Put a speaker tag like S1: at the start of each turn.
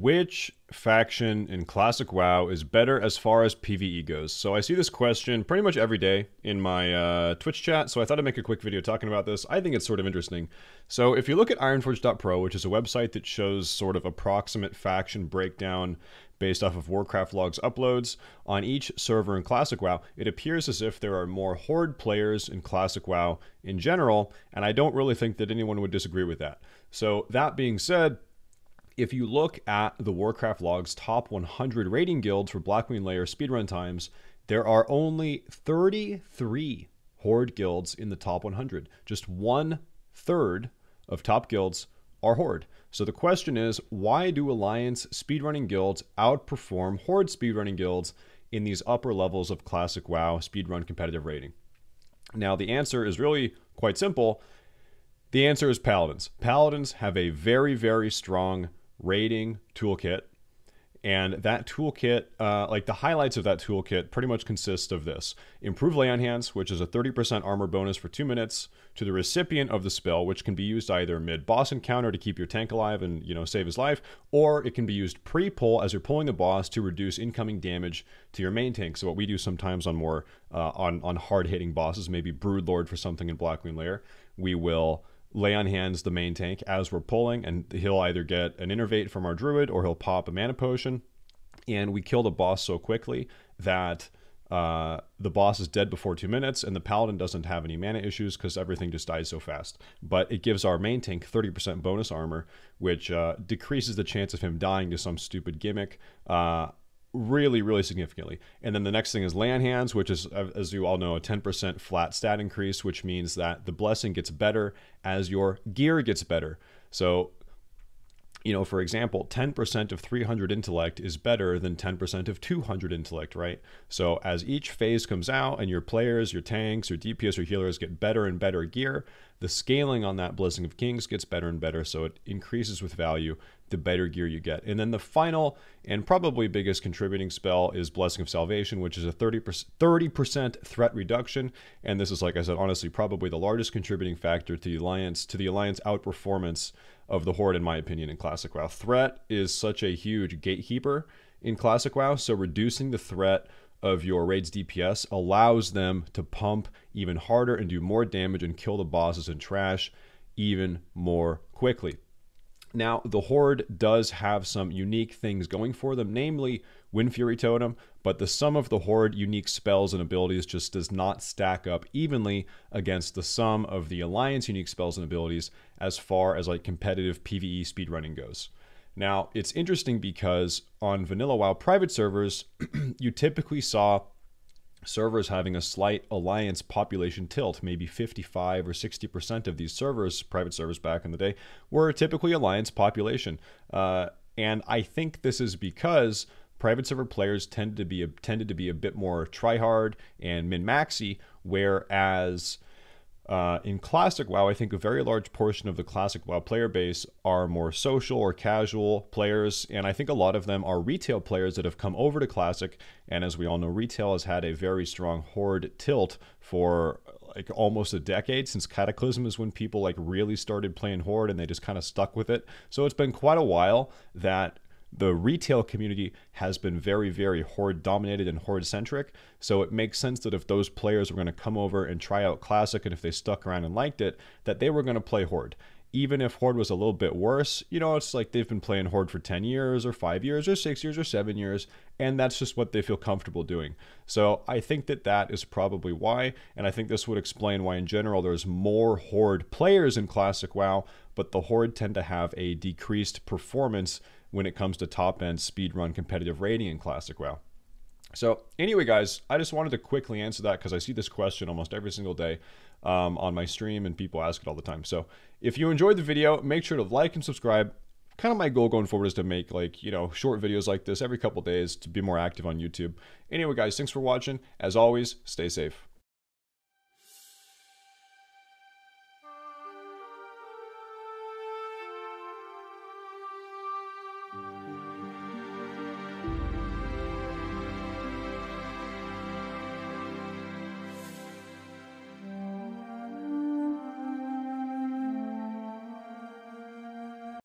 S1: which faction in classic WoW is better as far as PvE goes? So I see this question pretty much every day in my uh, Twitch chat, so I thought I'd make a quick video talking about this. I think it's sort of interesting. So if you look at Ironforge.pro, which is a website that shows sort of approximate faction breakdown based off of Warcraft logs uploads on each server in Classic WoW, it appears as if there are more Horde players in Classic WoW in general, and I don't really think that anyone would disagree with that. So that being said, if you look at the Warcraft log's top 100 rating guilds for Blackwing Layer speedrun times, there are only 33 Horde guilds in the top 100. Just one third of top guilds are Horde. So the question is, why do Alliance speedrunning guilds outperform Horde speedrunning guilds in these upper levels of Classic WoW speedrun competitive rating? Now, the answer is really quite simple. The answer is Paladins. Paladins have a very, very strong rating toolkit. And that toolkit, uh, like the highlights of that toolkit, pretty much consist of this improve lay on hands, which is a 30% armor bonus for two minutes to the recipient of the spell, which can be used either mid boss encounter to keep your tank alive and you know save his life, or it can be used pre pull as you're pulling the boss to reduce incoming damage to your main tank. So what we do sometimes on more uh, on on hard hitting bosses, maybe Broodlord for something in Blackwing Lair, we will lay on hands the main tank as we're pulling, and he'll either get an innervate from our druid or he'll pop a mana potion. And we kill the boss so quickly that uh, the boss is dead before two minutes, and the paladin doesn't have any mana issues because everything just dies so fast. But it gives our main tank 30% bonus armor, which uh, decreases the chance of him dying to some stupid gimmick. Uh, really, really significantly. And then the next thing is land hands, which is, uh, as you all know, a 10% flat stat increase, which means that the blessing gets better as your gear gets better. So, you know, for example, 10% of 300 intellect is better than 10% of 200 intellect, right? So, as each phase comes out and your players, your tanks, your DPS, your healers get better and better gear, the scaling on that Blessing of Kings gets better and better. So, it increases with value the better gear you get. And then the final and probably biggest contributing spell is Blessing of Salvation, which is a 30%, 30% threat reduction. And this is, like I said, honestly, probably the largest contributing factor to the Alliance, to the Alliance outperformance of the Horde, in my opinion, in Classic WoW. Threat is such a huge gatekeeper in Classic WoW, so reducing the threat of your raid's DPS allows them to pump even harder and do more damage and kill the bosses and trash even more quickly. Now, the Horde does have some unique things going for them, namely Wind Fury Totem, but the sum of the Horde unique spells and abilities just does not stack up evenly against the sum of the Alliance unique spells and abilities as far as like competitive PvE speedrunning goes. Now, it's interesting because on vanilla WoW private servers, you typically saw servers having a slight alliance population tilt. Maybe 55 or 60% of these servers, private servers back in the day, were typically alliance population. Uh, and I think this is because private server players tended to be tended to be a bit more tryhard and min maxy, whereas uh, in classic WoW, I think a very large portion of the classic WoW player base are more social or casual players, and I think a lot of them are retail players that have come over to classic. And as we all know, retail has had a very strong horde tilt for like almost a decade since Cataclysm is when people like really started playing Horde and they just kind of stuck with it. So it's been quite a while that the retail community has been very, very horde dominated and horde centric. So it makes sense that if those players were going to come over and try out Classic and if they stuck around and liked it, that they were going to play horde. Even if Horde was a little bit worse, you know, it's like they've been playing Horde for 10 years or 5 years or 6 years or 7 years, and that's just what they feel comfortable doing. So I think that that is probably why, and I think this would explain why, in general, there's more Horde players in Classic WoW, but the Horde tend to have a decreased performance when it comes to top end speedrun competitive rating in Classic WoW. So, anyway, guys, I just wanted to quickly answer that because I see this question almost every single day um, on my stream and people ask it all the time. So, if you enjoyed the video, make sure to like and subscribe. Kind of my goal going forward is to make like, you know, short videos like this every couple days to be more active on YouTube. Anyway, guys, thanks for watching. As always, stay safe.